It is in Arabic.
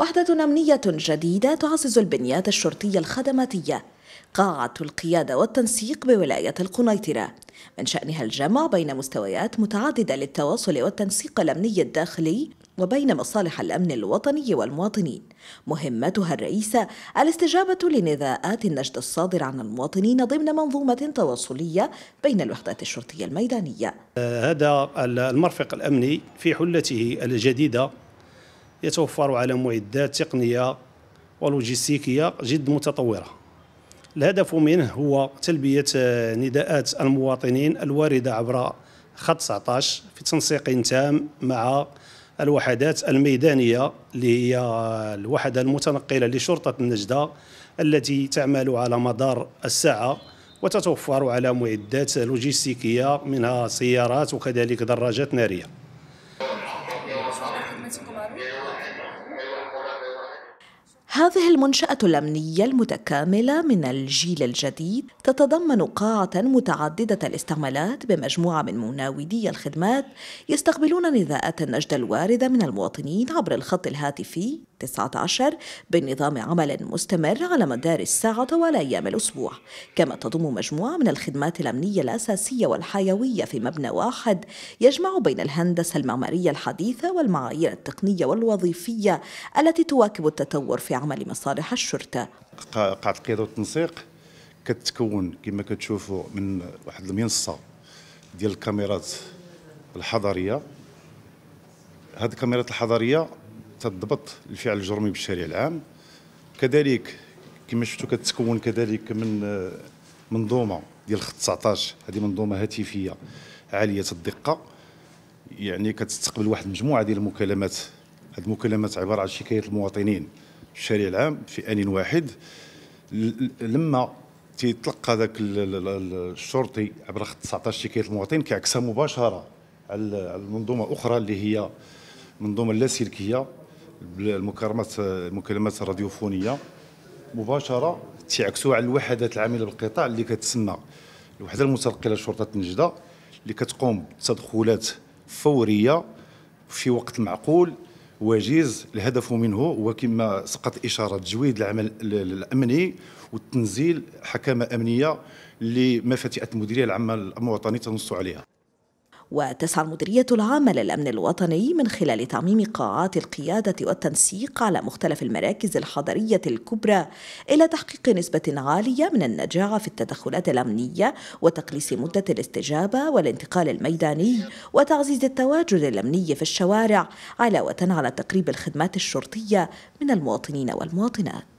وحدة أمنية جديدة تعزز البنيات الشرطية الخدماتية قاعة القيادة والتنسيق بولاية القنيطرة من شأنها الجمع بين مستويات متعددة للتواصل والتنسيق الأمني الداخلي وبين مصالح الأمن الوطني والمواطنين مهمتها الرئيسة الاستجابة لنذاءات النجد الصادر عن المواطنين ضمن منظومة تواصلية بين الوحدات الشرطية الميدانية آه، هذا المرفق الأمني في حلته الجديدة يتوفر على معدات تقنيه ولوجستيكيه جد متطوره الهدف منه هو تلبيه نداءات المواطنين الوارده عبر خط 19 في تنسيق تام مع الوحدات الميدانية اللي هي الوحدة المتنقلة لشرطة النجدة التي تعمل على مدار الساعة وتتوفر على معدات لوجستيكية منها سيارات وكذلك دراجات نارية هذه المنشأة الأمنية المتكاملة من الجيل الجديد تتضمن قاعة متعددة الاستعمالات بمجموعة من مناودي الخدمات يستقبلون نداءات النجدة الواردة من المواطنين عبر الخط الهاتفي 19 بنظام عمل مستمر على مدار الساعة طوال أيام الأسبوع كما تضم مجموعة من الخدمات الأمنية الأساسية والحيوية في مبنى واحد يجمع بين الهندسة المعمارية الحديثة والمعايير التقنية والوظيفية التي تواكب التطور في عمل مصالح الشرطة قاعة القيادة والتنسيق كتكون كما كتشوفوا من واحد المنصة ديال الكاميرات الحضرية هذه الكاميرات الحضرية تضبط الضبط الفعل الجرمي بالشارع العام كذلك كما شفتوا كتكون كذلك من منظومه ديال الخط 19 هذه منظومه هاتفيه عاليه الدقه يعني كتستقبل واحد المجموعه ديال المكالمات هذه المكالمات عباره عن شكايات المواطنين في الشارع العام في ان واحد لما تيتلقى ذاك الشرطي عبر خط 19 شكايه المواطن كيعكسها مباشره على المنظومه اخرى اللي هي منظومه اللاسلكيه المكالمات المكالمات الراديوفونيه مباشره تعكسوا على الوحدات العامله بالقطاع اللي كتسنى الوحده المترقله لشرطه نجده اللي كتقوم بتدخلات فوريه في وقت معقول وجيز الهدف منه هو كما سقط اشاره تجويد العمل الامني والتنزيل حكامه امنيه اللي المديريه العامه الوطني تنص عليها وتسعى المديرية العامة للأمن الوطني من خلال تعميم قاعات القيادة والتنسيق على مختلف المراكز الحضرية الكبرى إلى تحقيق نسبة عالية من النجاعة في التدخلات الأمنية وتقليص مدة الاستجابة والانتقال الميداني وتعزيز التواجد الأمني في الشوارع علاوة على تقريب الخدمات الشرطية من المواطنين والمواطنات